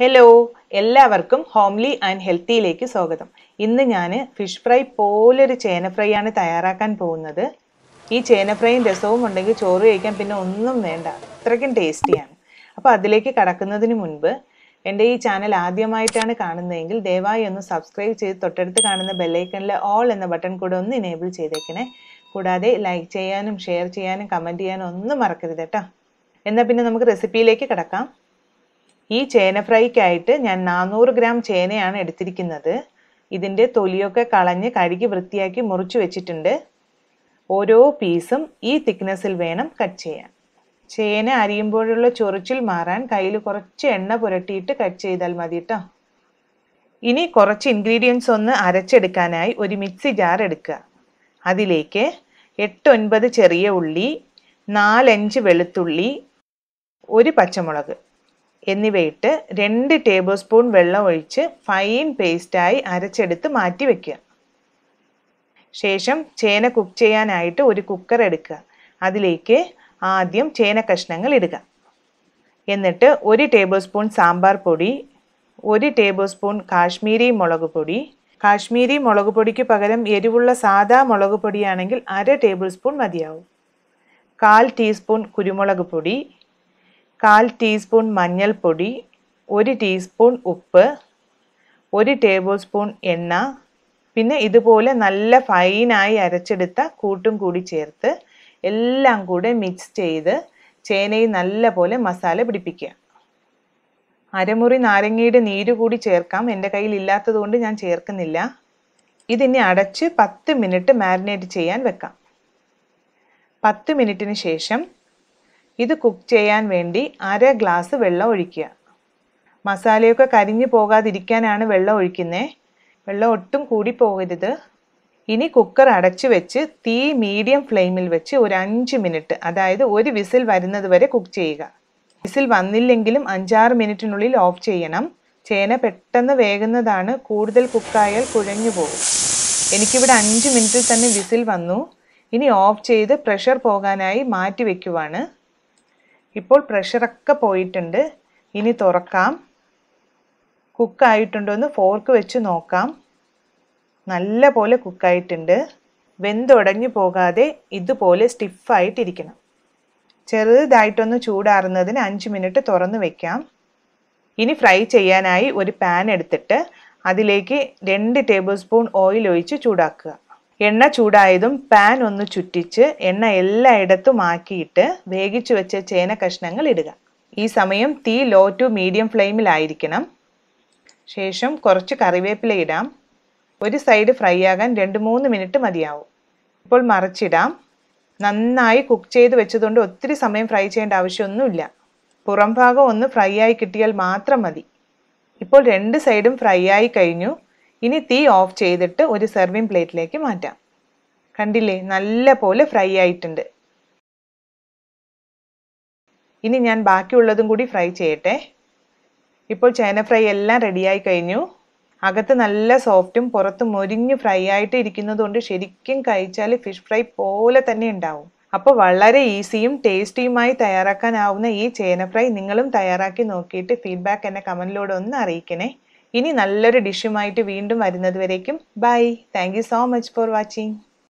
hello എല്ലാവർക്കും homely and ഹെൽത്തിയിലേക്ക് സ്വാഗതം ഇന്ന് ഞാൻ ഫിഷ് ഫ്രൈ പോലൊരു ചേന ഫ്രൈ ആണ് തയ്യാറാക്കാൻ പോകുന്നത് ഈ ചേന ഫ്രൈയും രസവും ഉണ്ടെങ്കിൽ ചോറ് കഴിക്കാൻ പിന്നെ ഒന്നും വേണ്ട അത്രയ്ക്കും ടേസ്റ്റിയാണ് അപ്പോൾ അതിലേക്ക് കടക്കുന്നതിന് മുൻപ് എൻ്റെ ഈ ചാനൽ ആദ്യമായിട്ടാണ് കാണുന്നതെങ്കിൽ ദയവായി ഒന്ന് സബ്സ്ക്രൈബ് ചെയ്ത് തൊട്ടടുത്ത് കാണുന്ന ബെല്ലൈക്കണിലെ ഓൾ എന്ന ബട്ടൺ കൂടെ ഒന്ന് ഇനേബിൾ ചെയ്തേക്കണേ കൂടാതെ ലൈക്ക് ചെയ്യാനും ഷെയർ ചെയ്യാനും കമൻറ്റ് ചെയ്യാനും ഒന്നും മറക്കരുത് കേട്ടോ എന്നാൽ പിന്നെ നമുക്ക് റെസിപ്പിയിലേക്ക് കിടക്കാം ഈ ചേന ഫ്രൈക്കായിട്ട് ഞാൻ നാനൂറ് ഗ്രാം ചേനയാണ് എടുത്തിരിക്കുന്നത് ഇതിൻ്റെ തൊലിയൊക്കെ കളഞ്ഞ് കഴുകി വൃത്തിയാക്കി മുറിച്ച് വെച്ചിട്ടുണ്ട് ഓരോ പീസും ഈ തിക്നെസ്സിൽ വേണം കട്ട് ചെയ്യാൻ ചേന അരിയുമ്പോഴുള്ള ചൊറിച്ചിൽ മാറാൻ കയ്യിൽ കുറച്ച് എണ്ണ പുരട്ടിയിട്ട് കട്ട് ചെയ്താൽ മതി കേട്ടോ ഇനി കുറച്ച് ഇൻഗ്രീഡിയൻസ് ഒന്ന് അരച്ചെടുക്കാനായി ഒരു മിക്സി ജാർ എടുക്കുക അതിലേക്ക് എട്ടൊൻപത് ചെറിയ ഉള്ളി നാലഞ്ച് വെളുത്തുള്ളി ഒരു പച്ചമുളക് എന്നിവയിട്ട് രണ്ട് ടേബിൾ സ്പൂൺ വെള്ളം ഒഴിച്ച് ഫൈൻ പേസ്റ്റായി അരച്ചെടുത്ത് മാറ്റി വെക്കുക ശേഷം ചേന കുക്ക് ചെയ്യാനായിട്ട് ഒരു കുക്കർ എടുക്കുക അതിലേക്ക് ആദ്യം ചേന കഷ്ണങ്ങൾ ഇടുക എന്നിട്ട് ഒരു ടേബിൾ സ്പൂൺ സാമ്പാർ പൊടി ഒരു ടേബിൾ സ്പൂൺ കാശ്മീരി മുളക് പൊടി കാശ്മീരി മുളക് പൊടിക്ക് പകരം എരിവുള്ള സാദാ മുളക് പൊടിയാണെങ്കിൽ അര ടേബിൾ സ്പൂൺ മതിയാവും കാൽ ടീസ്പൂൺ കുരുമുളക് പൊടി കാൽ ടീസ്പൂൺ മഞ്ഞൾപ്പൊടി ഒരു ടീസ്പൂൺ ഉപ്പ് ഒരു ടേബിൾ സ്പൂൺ എണ്ണ പിന്നെ ഇതുപോലെ നല്ല ഫൈനായി അരച്ചെടുത്ത കൂട്ടും കൂടി ചേർത്ത് എല്ലാം കൂടെ മിക്സ് ചെയ്ത് ചേനയിൽ നല്ല പോലെ മസാല പിടിപ്പിക്കുക അരമുറി നാരങ്ങയുടെ നീര് കൂടി ചേർക്കാം എൻ്റെ കയ്യിൽ ഇല്ലാത്തതുകൊണ്ട് ഞാൻ ചേർക്കുന്നില്ല ഇതിനെ അടച്ച് പത്ത് മിനിറ്റ് മാരിനേറ്റ് ചെയ്യാൻ വെക്കാം പത്ത് മിനിറ്റിന് ശേഷം ഇത് കുക്ക് ചെയ്യാൻ വേണ്ടി അര ഗ്ലാസ് വെള്ളം ഒഴിക്കുക മസാലയൊക്കെ കരിഞ്ഞു പോകാതിരിക്കാനാണ് വെള്ളം ഒഴിക്കുന്നത് വെള്ളം ഒട്ടും കൂടി പോകരുത് ഇനി കുക്കർ അടച്ച് വെച്ച് തീ മീഡിയം ഫ്ലെയിമിൽ വെച്ച് ഒരു അഞ്ച് മിനിറ്റ് അതായത് ഒരു വിസിൽ വരുന്നത് വരെ കുക്ക് ചെയ്യുക വിസിൽ വന്നില്ലെങ്കിലും അഞ്ചാറ് മിനിറ്റിനുള്ളിൽ ഓഫ് ചെയ്യണം ചേന പെട്ടെന്ന് വേകുന്നതാണ് കൂടുതൽ കുക്കായാൽ കുഴഞ്ഞു പോകും എനിക്കിവിടെ അഞ്ച് മിനിറ്റിൽ തന്നെ വിസിൽ വന്നു ഇനി ഓഫ് ചെയ്ത് പ്രഷർ പോകാനായി മാറ്റി വയ്ക്കുവാണ് ഇപ്പോൾ പ്രഷറൊക്കെ പോയിട്ടുണ്ട് ഇനി തുറക്കാം കുക്കായിട്ടുണ്ടോ എന്ന് ഫോർക്ക് വെച്ച് നോക്കാം നല്ല പോലെ കുക്കായിട്ടുണ്ട് വെന്തുടഞ്ഞു പോകാതെ ഇതുപോലെ സ്റ്റിഫായിട്ടിരിക്കണം ചെറുതായിട്ടൊന്ന് ചൂടാറുന്നതിന് അഞ്ച് മിനിറ്റ് തുറന്ന് വെക്കാം ഇനി ഫ്രൈ ചെയ്യാനായി ഒരു പാൻ എടുത്തിട്ട് അതിലേക്ക് രണ്ട് ടേബിൾ സ്പൂൺ ഓയിൽ ഒഴിച്ച് ചൂടാക്കുക എണ്ണ ചൂടായതും പാൻ ഒന്ന് ചുറ്റിച്ച് എണ്ണ എല്ലായിടത്തും ആക്കിയിട്ട് വേവിച്ചു വെച്ച ചേന കഷ്ണങ്ങൾ ഇടുക ഈ സമയം തീ ലോ ടു മീഡിയം ഫ്ലെയിമിലായിരിക്കണം ശേഷം കുറച്ച് കറിവേപ്പില ഇടാം ഒരു സൈഡ് ഫ്രൈ ആകാൻ രണ്ട് മൂന്ന് മിനിറ്റ് മതിയാവും ഇപ്പോൾ മറിച്ചിടാം നന്നായി കുക്ക് ചെയ്ത് വെച്ചതുകൊണ്ട് ഒത്തിരി സമയം ഫ്രൈ ചെയ്യേണ്ട ആവശ്യമൊന്നുമില്ല പുറംഭാഗം ഒന്ന് ഫ്രൈ ആയി കിട്ടിയാൽ മാത്രം മതി ഇപ്പോൾ രണ്ട് സൈഡും ഫ്രൈ ആയി കഴിഞ്ഞു ഇനി തീ ഓഫ് ചെയ്തിട്ട് ഒരു സെർവിങ് പ്ലേറ്റിലേക്ക് മാറ്റാം കണ്ടില്ലേ നല്ല പോലെ ഫ്രൈ ആയിട്ടുണ്ട് ഇനി ഞാൻ ബാക്കിയുള്ളതും കൂടി ഫ്രൈ ചെയ്യട്ടെ ഇപ്പോൾ ചേന ഫ്രൈ എല്ലാം റെഡിയായി കഴിഞ്ഞു അകത്ത് നല്ല സോഫ്റ്റും പുറത്ത് മൊരിഞ്ഞ് ഫ്രൈ ആയിട്ട് ഇരിക്കുന്നതുകൊണ്ട് ശരിക്കും കഴിച്ചാൽ ഫിഷ് ഫ്രൈ പോലെ തന്നെ ഉണ്ടാവും അപ്പോൾ വളരെ ഈസിയും ടേസ്റ്റിയുമായി തയ്യാറാക്കാനാവുന്ന ഈ ചേന ഫ്രൈ നിങ്ങളും തയ്യാറാക്കി നോക്കിയിട്ട് ഫീഡ്ബാക്ക് എന്നെ കമൻറ്റിലൂടെ ഒന്ന് അറിയിക്കണേ ഇനി നല്ലൊരു ഡിഷുമായിട്ട് വീണ്ടും വരുന്നത് വരേക്കും bye thank so much for watching